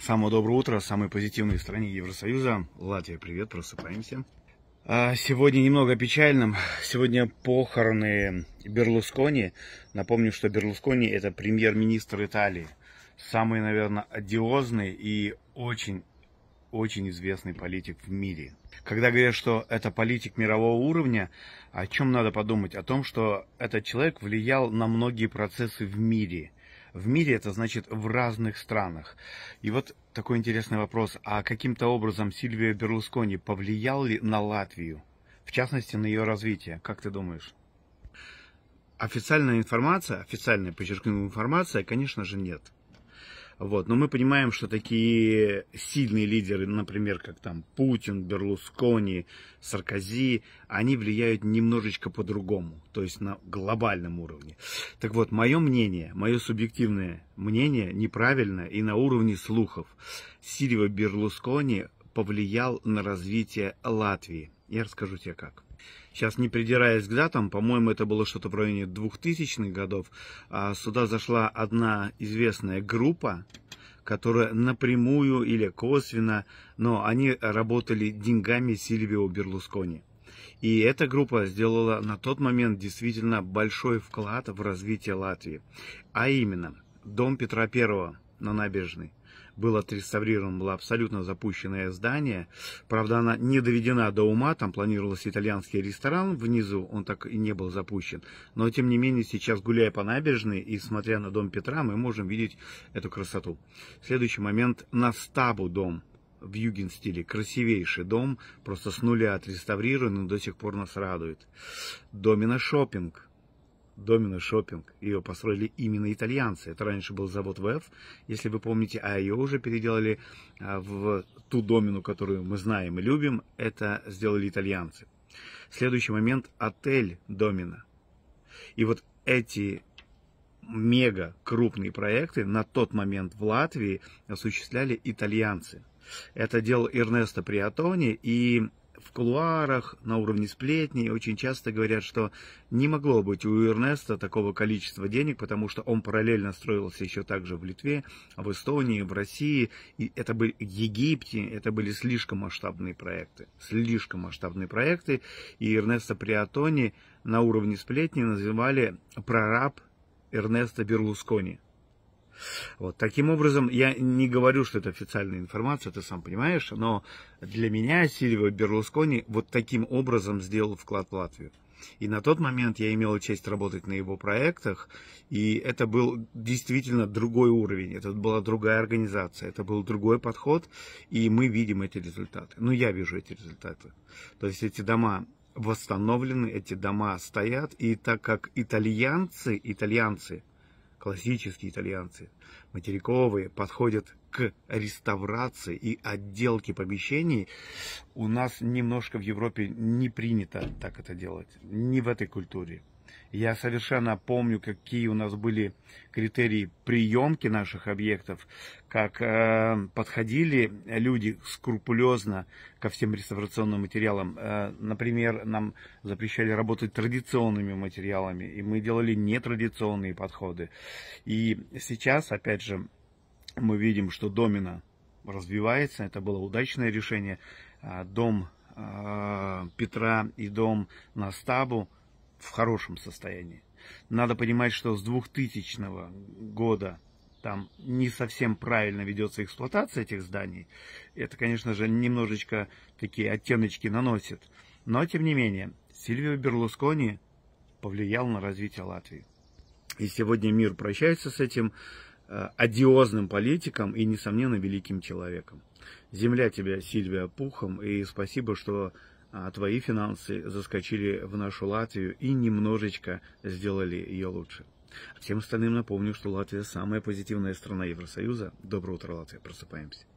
Самое доброе утро, самой позитивной стране Евросоюза. Латвия, привет, просыпаемся. А, сегодня немного печальным. Сегодня похороны Берлускони. Напомню, что Берлускони это премьер-министр Италии. Самый, наверное, одиозный и очень очень известный политик в мире. Когда говорят, что это политик мирового уровня, о чем надо подумать? О том, что этот человек влиял на многие процессы в мире в мире, это значит в разных странах. И вот такой интересный вопрос. А каким-то образом Сильвия Берлускони повлиял ли на Латвию? В частности, на ее развитие. Как ты думаешь? Официальная информация, официальная, подчеркну, информация, конечно же, нет. Вот. Но мы понимаем, что такие сильные лидеры, например, как там Путин, Берлускони, Саркози, они влияют немножечко по-другому, то есть на глобальном уровне. Так вот, мое мнение, мое субъективное мнение неправильно и на уровне слухов. Сильва Берлускони повлиял на развитие Латвии. Я расскажу тебе как. Сейчас не придираясь к датам, по-моему, это было что-то в районе 2000-х годов. А сюда зашла одна известная группа, которая напрямую или косвенно, но они работали деньгами Сильвио Берлускони. И эта группа сделала на тот момент действительно большой вклад в развитие Латвии. А именно, дом Петра I на набережной, было отреставрировано, было абсолютно запущенное здание. Правда, она не доведена до ума, там планировался итальянский ресторан внизу, он так и не был запущен. Но, тем не менее, сейчас, гуляя по набережной и смотря на дом Петра, мы можем видеть эту красоту. Следующий момент – Настабу дом в юген стиле. Красивейший дом, просто с нуля отреставрированный, до сих пор нас радует. Домина шопинг Домино Шопинг, Ее построили именно итальянцы. Это раньше был завод ВЭФ, если вы помните, а ее уже переделали а, в ту домину, которую мы знаем и любим. Это сделали итальянцы. Следующий момент – отель Домина. И вот эти мега крупные проекты на тот момент в Латвии осуществляли итальянцы. Это делал Эрнесто Приатони и в кулуарах, на уровне сплетней очень часто говорят, что не могло быть у Эрнеста такого количества денег, потому что он параллельно строился еще также в Литве, в Эстонии, в России, и это были Египте, это были слишком масштабные проекты, слишком масштабные проекты, и Эрнеста Приатони на уровне сплетни называли прораб Эрнеста Берлускони. Вот. Таким образом, я не говорю, что это официальная информация, ты сам понимаешь, но для меня Сильвио Берлускони вот таким образом сделал вклад в Латвию. И на тот момент я имел честь работать на его проектах, и это был действительно другой уровень, это была другая организация, это был другой подход, и мы видим эти результаты. Ну, я вижу эти результаты. То есть эти дома восстановлены, эти дома стоят, и так как итальянцы, итальянцы – классические итальянцы, материковые, подходят к реставрации и отделке помещений. У нас немножко в Европе не принято так это делать, не в этой культуре. Я совершенно помню, какие у нас были критерии приемки наших объектов, как э, подходили люди скрупулезно ко всем реставрационным материалам. Э, например, нам запрещали работать традиционными материалами, и мы делали нетрадиционные подходы. И сейчас, опять же, мы видим, что домина развивается, это было удачное решение. Э, дом э, Петра и дом Настабу в хорошем состоянии. Надо понимать, что с 2000 года там не совсем правильно ведется эксплуатация этих зданий. Это, конечно же, немножечко такие оттеночки наносит. Но, тем не менее, Сильвио Берлускони повлиял на развитие Латвии. И сегодня мир прощается с этим э, одиозным политиком и, несомненно, великим человеком. Земля тебя, Сильвия, пухом, и спасибо, что а твои финансы заскочили в нашу Латвию и немножечко сделали ее лучше. Всем остальным напомню, что Латвия самая позитивная страна Евросоюза. Доброе утро, Латвия. Просыпаемся.